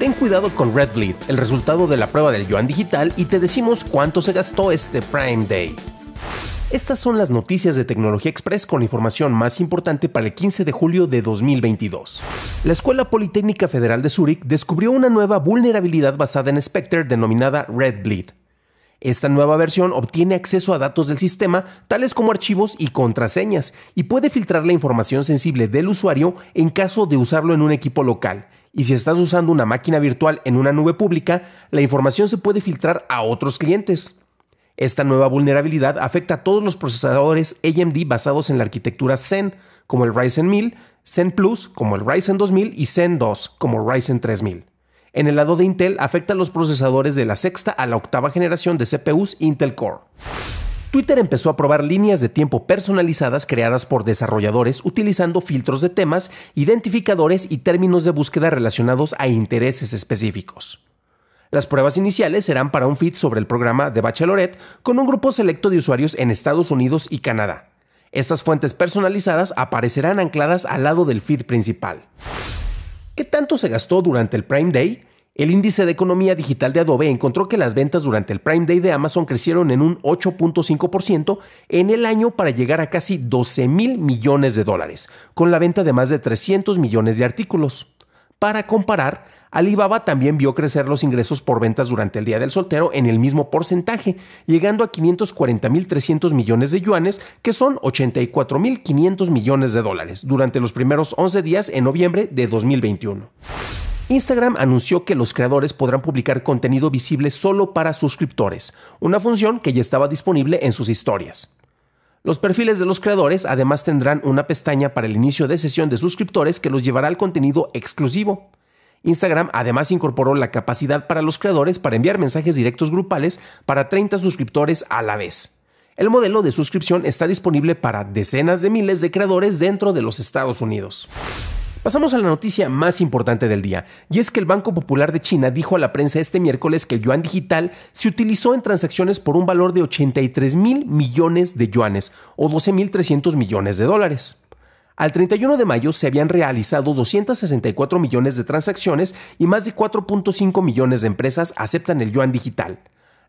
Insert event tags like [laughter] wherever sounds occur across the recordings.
Ten cuidado con Red Bleed, el resultado de la prueba del Yuan Digital, y te decimos cuánto se gastó este Prime Day. Estas son las noticias de Tecnología Express con información más importante para el 15 de julio de 2022. La Escuela Politécnica Federal de Zúrich descubrió una nueva vulnerabilidad basada en Spectre denominada Red Bleed, esta nueva versión obtiene acceso a datos del sistema, tales como archivos y contraseñas, y puede filtrar la información sensible del usuario en caso de usarlo en un equipo local. Y si estás usando una máquina virtual en una nube pública, la información se puede filtrar a otros clientes. Esta nueva vulnerabilidad afecta a todos los procesadores AMD basados en la arquitectura Zen, como el Ryzen 1000, Zen Plus, como el Ryzen 2000 y Zen 2, como Ryzen 3000. En el lado de Intel, afecta a los procesadores de la sexta a la octava generación de CPUs Intel Core. Twitter empezó a probar líneas de tiempo personalizadas creadas por desarrolladores utilizando filtros de temas, identificadores y términos de búsqueda relacionados a intereses específicos. Las pruebas iniciales serán para un feed sobre el programa de Bachelorette con un grupo selecto de usuarios en Estados Unidos y Canadá. Estas fuentes personalizadas aparecerán ancladas al lado del feed principal. ¿Qué tanto se gastó durante el Prime Day? El índice de economía digital de Adobe encontró que las ventas durante el Prime Day de Amazon crecieron en un 8.5% en el año para llegar a casi 12 mil millones de dólares, con la venta de más de 300 millones de artículos. Para comparar, Alibaba también vio crecer los ingresos por ventas durante el Día del Soltero en el mismo porcentaje, llegando a 540.300 millones de yuanes, que son 84.500 millones de dólares, durante los primeros 11 días en noviembre de 2021. Instagram anunció que los creadores podrán publicar contenido visible solo para suscriptores, una función que ya estaba disponible en sus historias. Los perfiles de los creadores además tendrán una pestaña para el inicio de sesión de suscriptores que los llevará al contenido exclusivo. Instagram además incorporó la capacidad para los creadores para enviar mensajes directos grupales para 30 suscriptores a la vez. El modelo de suscripción está disponible para decenas de miles de creadores dentro de los Estados Unidos. Pasamos a la noticia más importante del día, y es que el Banco Popular de China dijo a la prensa este miércoles que el yuan digital se utilizó en transacciones por un valor de 83 mil millones de yuanes, o 12.300 millones de dólares. Al 31 de mayo se habían realizado 264 millones de transacciones y más de 4.5 millones de empresas aceptan el yuan digital.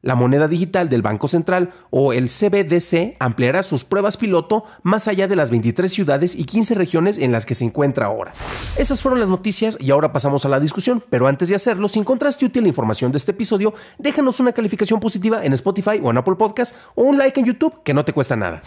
La moneda digital del Banco Central o el CBDC ampliará sus pruebas piloto más allá de las 23 ciudades y 15 regiones en las que se encuentra ahora. Estas fueron las noticias y ahora pasamos a la discusión, pero antes de hacerlo, si encontraste útil la información de este episodio, déjanos una calificación positiva en Spotify o en Apple Podcast o un like en YouTube que no te cuesta nada.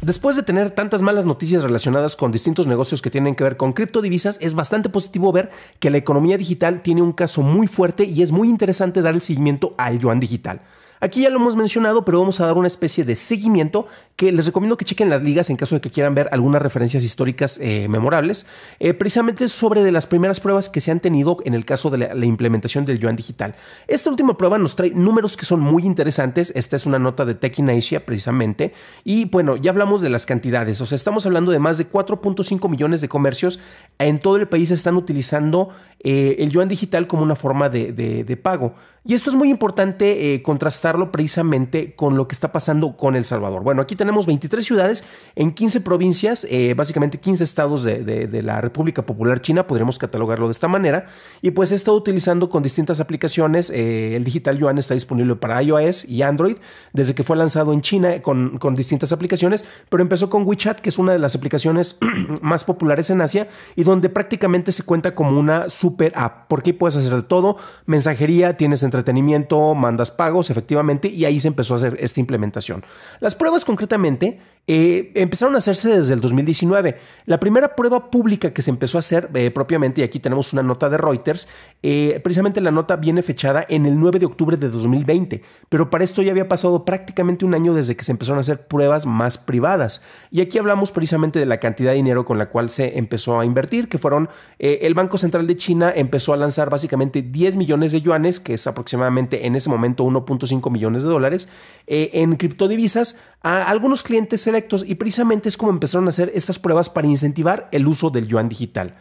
Después de tener tantas malas noticias relacionadas con distintos negocios que tienen que ver con criptodivisas, es bastante positivo ver que la economía digital tiene un caso muy fuerte y es muy interesante dar el seguimiento al yuan digital. Aquí ya lo hemos mencionado, pero vamos a dar una especie de seguimiento que les recomiendo que chequen las ligas en caso de que quieran ver algunas referencias históricas eh, memorables, eh, precisamente sobre de las primeras pruebas que se han tenido en el caso de la, implementación del yuan digital. Esta última prueba nos trae números que son muy interesantes. Esta es una nota de Tech in Asia, precisamente. Y bueno, ya hablamos de las cantidades. O sea, estamos hablando de más de 4.5 millones de comercios en todo el país están utilizando eh, el yuan digital como una forma de pago. Y esto es muy importante contrastar precisamente con lo que está pasando con El Salvador. Bueno, aquí tenemos 23 ciudades en 15 provincias, eh, básicamente 15 estados de, la República Popular China, podríamos catalogarlo de esta manera, y pues he estado utilizando con distintas aplicaciones, eh, el Digital Yuan está disponible para iOS y Android desde que fue lanzado en China con, con distintas aplicaciones, pero empezó con WeChat, que es una de las aplicaciones [clears throat] más populares en Asia y donde prácticamente se cuenta como una super app, porque puedes hacer de todo, mensajería, tienes entretenimiento, mandas pagos, efectivamente y ahí se empezó a hacer esta implementación. Las pruebas concretamente eh, empezaron a hacerse desde el 2019. La primera prueba pública que se empezó a hacer eh, propiamente, y aquí tenemos una nota de Reuters, eh, precisamente la nota viene fechada en el 9 de octubre de 2020, pero para esto ya había pasado prácticamente un año desde que se empezaron a hacer pruebas más privadas. Y aquí hablamos precisamente de la cantidad de dinero con la cual se empezó a invertir, que fueron el Banco Central de China empezó a lanzar básicamente 10 millones de yuanes, que es aproximadamente en ese momento 1.5 millones de dólares eh, en criptodivisas a algunos clientes selectos y precisamente es como empezaron a hacer estas pruebas para incentivar el uso del yuan digital.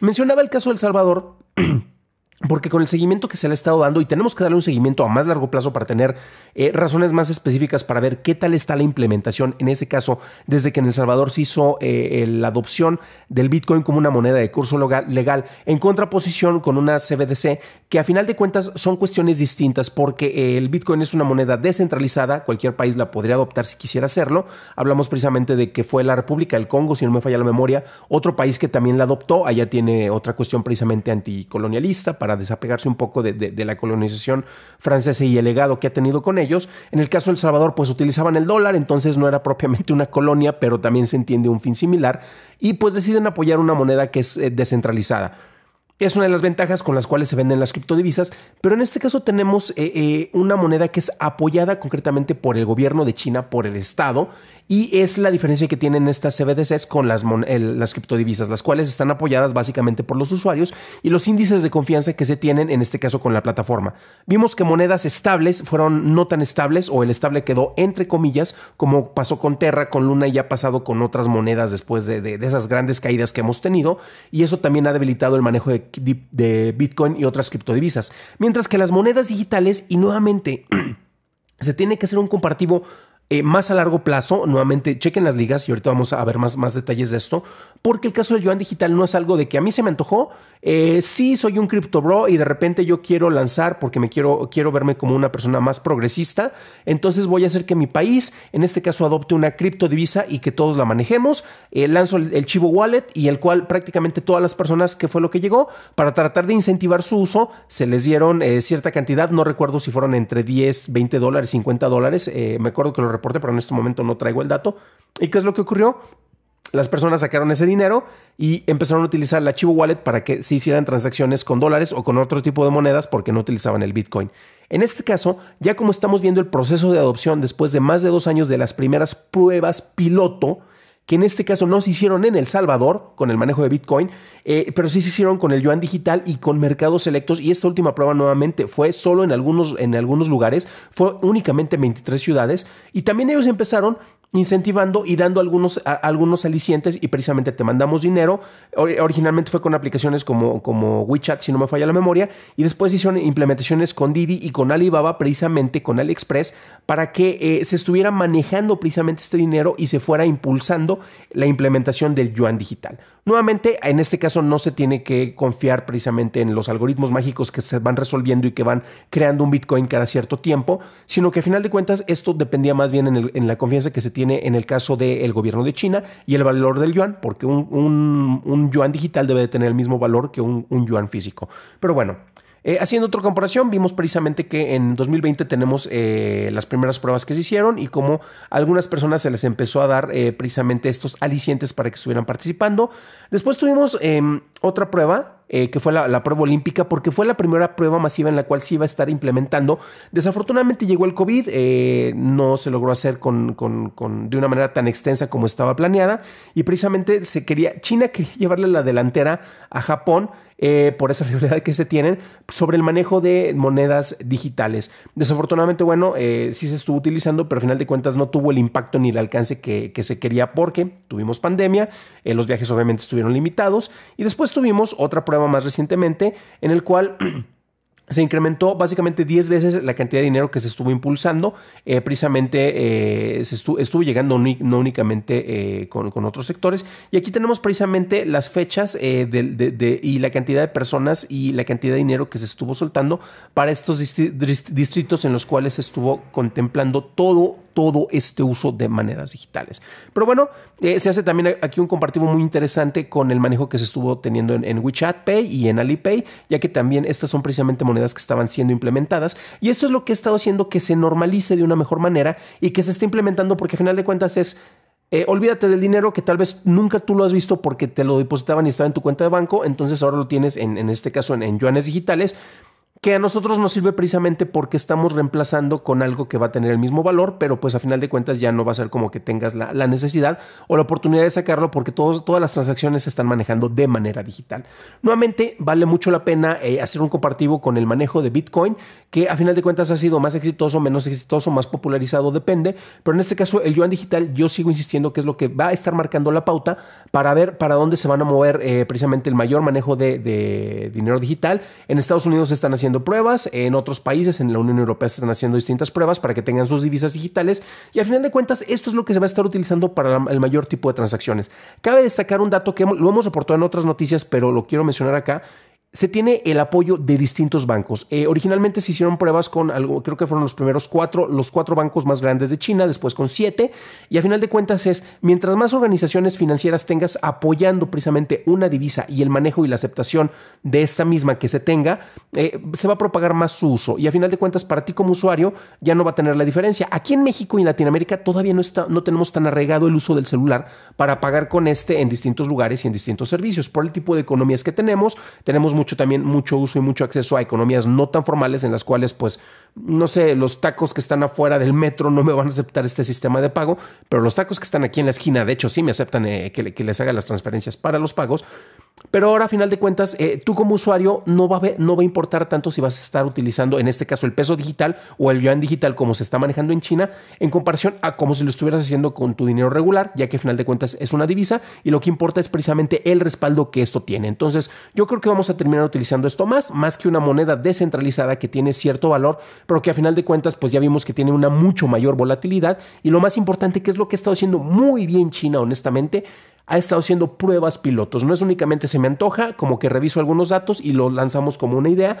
Mencionaba el caso del Salvador. [clears throat] Porque con el seguimiento que se le ha estado dando, y tenemos que darle un seguimiento a más largo plazo para tener eh, razones más específicas para ver qué tal está la implementación, en ese caso, desde que en El Salvador se hizo eh, la adopción del Bitcoin como una moneda de curso legal, en contraposición con una CBDC, que a final de cuentas son cuestiones distintas, porque eh, el Bitcoin es una moneda descentralizada, cualquier país la podría adoptar si quisiera hacerlo. Hablamos precisamente de que fue la República del Congo, si no me falla la memoria, otro país que también la adoptó, allá tiene otra cuestión precisamente anticolonialista, para desapegarse un poco de, la colonización francesa y el legado que ha tenido con ellos. En el caso de El Salvador, pues utilizaban el dólar, entonces no era propiamente una colonia, pero también se entiende un fin similar, y pues deciden apoyar una moneda que es eh, descentralizada. Es una de las ventajas con las cuales se venden las criptodivisas, pero en este caso tenemos eh, eh, una moneda que es apoyada concretamente por el gobierno de China, por el Estado, y es la diferencia que tienen estas CBDCs con las, las criptodivisas, las cuales están apoyadas básicamente por los usuarios y los índices de confianza que se tienen, en este caso con la plataforma. Vimos que monedas estables fueron no tan estables o el estable quedó entre comillas, como pasó con Terra, con Luna y ha pasado con otras monedas después de, esas grandes caídas que hemos tenido. Y eso también ha debilitado el manejo de, de Bitcoin y otras criptodivisas. Mientras que las monedas digitales y nuevamente... [clears throat] se tiene que hacer un comparativo eh, más a largo plazo, nuevamente chequen las ligas y ahorita vamos a ver más, más detalles de esto, porque el caso de yuan digital no es algo de que a mí se me antojó, eh, sí soy un cripto bro y de repente yo quiero lanzar porque me quiero, quiero verme como una persona más progresista, entonces voy a hacer que mi país, en este caso, adopte una criptodivisa y que todos la manejemos, eh, lanzo el, Chivo Wallet y el cual prácticamente todas las personas que fue lo que llegó, para tratar de incentivar su uso, se les dieron cierta cantidad, no recuerdo si fueron entre 10, 20 dólares, 50 dólares, me acuerdo que lo reporte, pero en este momento no traigo el dato. ¿Y qué es lo que ocurrió? Las personas sacaron ese dinero y empezaron a utilizar el archivo wallet para que se hicieran transacciones con dólares o con otro tipo de monedas porque no utilizaban el Bitcoin. En este caso, ya como estamos viendo el proceso de adopción después de más de dos años de las primeras pruebas piloto, que en este caso no se hicieron en El Salvador con el manejo de Bitcoin, eh, pero sí se hicieron con el yuan digital y con mercados selectos. Y esta última prueba nuevamente fue solo en algunos, en algunos lugares, fue únicamente 23 ciudades. Y también ellos empezaron incentivando y dando algunos, algunos alicientes y precisamente te mandamos dinero. originalmente fue con aplicaciones como, como WeChat, si no me falla la memoria, y después hicieron implementaciones con Didi y con Alibaba, precisamente con AliExpress, para que eh, se estuviera manejando precisamente este dinero y se fuera impulsando la implementación del yuan digital. Nuevamente, en este caso no se tiene que confiar precisamente en los algoritmos mágicos que se van resolviendo y que van creando un Bitcoin cada cierto tiempo, sino que a final de cuentas esto dependía más bien en la confianza que se tiene en el caso del gobierno de China y el valor del yuan, porque un, yuan digital debe de tener el mismo valor que un, yuan físico. Pero bueno, eh, haciendo otra comparación, vimos precisamente que en 2020 tenemos eh, las primeras pruebas que se hicieron y cómo a algunas personas se les empezó a dar eh, precisamente estos alicientes para que estuvieran participando. Después tuvimos em, otra prueba eh, que fue la, prueba olímpica, porque fue la primera prueba masiva en la cual se iba a estar implementando. Desafortunadamente llegó el COVID, eh, no se logró hacer con, con, con, de una manera tan extensa como estaba planeada, y precisamente se quería, China quería [laughs] llevarle la delantera a Japón. Eh, por esa [laughs] realidad que se tienen sobre el manejo de monedas digitales. Desafortunadamente, bueno, sí se estuvo utilizando, pero al final de cuentas no tuvo el impacto ni el alcance que, que se quería porque tuvimos pandemia, los viajes obviamente estuvieron limitados y después tuvimos otra prueba más recientemente en el cual... [clears throat] se incrementó básicamente 10 veces la cantidad de dinero que se estuvo impulsando. Eh, precisamente eh, se estuvo, llegando no únicamente eh, con, otros sectores. Y aquí tenemos precisamente las fechas y la cantidad de personas y la cantidad de dinero que se estuvo soltando para estos distritos en los cuales se estuvo contemplando todo todo este uso de monedas digitales. Pero bueno, eh, se hace también aquí un compartido muy interesante con el manejo que se estuvo teniendo en, WeChat Pay y en Alipay, ya que también estas son precisamente monedas que estaban siendo implementadas. Y esto es lo que ha estado haciendo que se normalice de una mejor manera y que se esté implementando porque a final de cuentas es... Eh, olvídate del dinero que tal vez nunca tú lo has visto porque te lo depositaban y estaba en tu cuenta de banco, entonces ahora lo tienes en, este caso en, en yuanes digitales que a nosotros nos sirve precisamente porque estamos reemplazando con algo que va a tener el mismo valor, pero pues a final de cuentas ya no va a ser como que tengas la, necesidad o la oportunidad de sacarlo porque todos, todas las transacciones se están manejando de manera digital. Nuevamente, vale mucho la pena eh, hacer un comparativo con el manejo de Bitcoin, que a final de cuentas ha sido más exitoso, menos exitoso, más popularizado, depende, pero en este caso el yuan digital yo sigo insistiendo que es lo que va a estar marcando la pauta para ver para dónde se van a mover eh, precisamente el mayor manejo de, de dinero digital. En Estados Unidos están haciendo pruebas, en otros países, en la Unión Europea están haciendo distintas pruebas para que tengan sus divisas digitales y al final de cuentas esto es lo que se va a estar utilizando para el mayor tipo de transacciones. Cabe destacar un dato que lo hemos reportado en otras noticias, pero lo quiero mencionar acá, se tiene el apoyo de distintos bancos. Eh, originalmente se hicieron pruebas con algo, creo que fueron los primeros cuatro, los cuatro bancos más grandes de China, después con siete, y a final de cuentas es, mientras más organizaciones financieras tengas apoyando precisamente una divisa y el manejo y la aceptación de esta misma que se tenga, eh, se va a propagar más su uso, y a final de cuentas para ti como usuario ya no va a tener la diferencia. Aquí en México y en Latinoamérica todavía no, está, no tenemos tan arraigado el uso del celular para pagar con este en distintos lugares y en distintos servicios. Por el tipo de economías que tenemos, tenemos mucho también mucho uso y mucho acceso a economías no tan formales en las cuales pues no sé, los tacos que están afuera del metro no me van a aceptar este sistema de pago, pero los tacos que están aquí en la esquina, de hecho sí me aceptan eh, que, que les haga las transferencias para los pagos, pero ahora, a final de cuentas, eh, tú como usuario no va, a no va a importar tanto si vas a estar utilizando, en este caso, el peso digital o el yuan digital como se está manejando en China, en comparación a como si lo estuvieras haciendo con tu dinero regular, ya que a final de cuentas es una divisa y lo que importa es precisamente el respaldo que esto tiene. Entonces, yo creo que vamos a terminar utilizando esto más, más que una moneda descentralizada que tiene cierto valor, pero que a final de cuentas, pues ya vimos que tiene una mucho mayor volatilidad. Y lo más importante, que es lo que ha estado haciendo muy bien China, honestamente, ha estado haciendo pruebas pilotos. No es únicamente se me antoja, como que reviso algunos datos y lo lanzamos como una idea.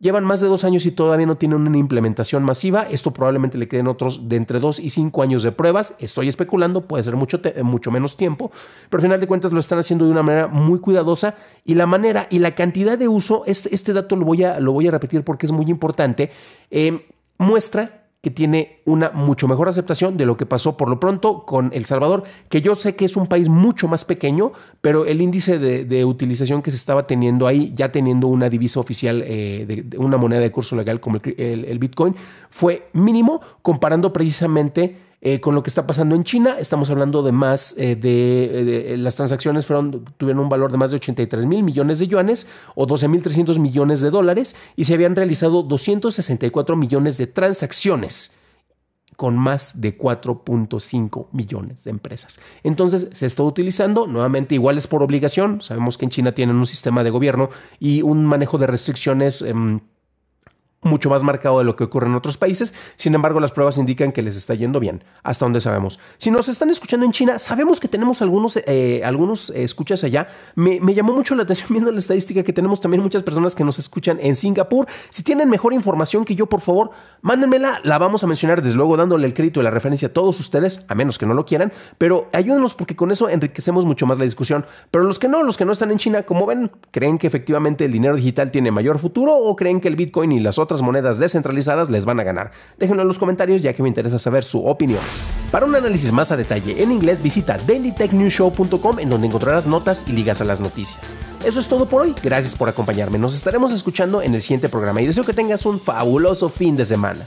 Llevan más de dos años y todavía no tienen una implementación masiva. Esto probablemente le queden otros de entre dos y cinco años de pruebas. Estoy especulando, puede ser mucho, mucho menos tiempo, pero al final de cuentas lo están haciendo de una manera muy cuidadosa y la manera y la cantidad de uso, este, este dato lo voy, a, lo voy a repetir porque es muy importante, eh, muestra tiene una mucho mejor aceptación de lo que pasó por lo pronto con El Salvador, que yo sé que es un país mucho más pequeño, pero el índice de, utilización que se estaba teniendo ahí, ya teniendo una divisa oficial eh, de, una moneda de curso legal como el, el Bitcoin, fue mínimo comparando precisamente eh, con lo que está pasando en China, estamos hablando de más eh, de, eh, las transacciones fueron, tuvieron un valor de más de 83 mil millones de yuanes o 12 mil 300 millones de dólares y se habían realizado 264 millones de transacciones con más de 4.5 millones de empresas. Entonces se está utilizando, nuevamente igual es por obligación, sabemos que en China tienen un sistema de gobierno y un manejo de restricciones. Em, mucho más marcado de lo que ocurre en otros países. Sin embargo, las pruebas indican que les está yendo bien, hasta donde sabemos. Si nos están escuchando en China, sabemos que tenemos algunos, eh, algunos eh, escuchas allá. Me, me, llamó mucho la atención [laughs] viendo la estadística que tenemos también muchas personas que nos escuchan en Singapur. Si tienen mejor información que yo, por favor, mándenmela. La vamos a mencionar desde luego dándole el crédito y la referencia a todos ustedes, a menos que no lo quieran. Pero ayúdenos porque con eso enriquecemos mucho más la discusión. Pero los que no, los que no están en China, como ven, ¿creen que efectivamente el dinero digital tiene mayor futuro o creen que el Bitcoin y las otras otras monedas descentralizadas les van a ganar? Déjenlo en los comentarios ya que me interesa saber su opinión. Para un análisis más a detalle en inglés visita dailytechnewshow.com en donde encontrarás notas y ligas a las noticias. Eso es todo por hoy, gracias por acompañarme, nos estaremos escuchando en el siguiente programa y deseo que tengas un fabuloso fin de semana.